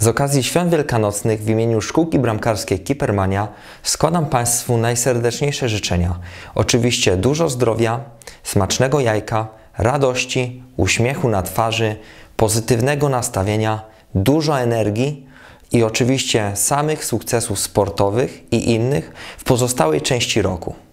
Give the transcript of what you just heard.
Z okazji Świąt Wielkanocnych w imieniu Szkółki Bramkarskiej Kipermania składam Państwu najserdeczniejsze życzenia. Oczywiście dużo zdrowia, smacznego jajka, radości, uśmiechu na twarzy, pozytywnego nastawienia, dużo energii i oczywiście samych sukcesów sportowych i innych w pozostałej części roku.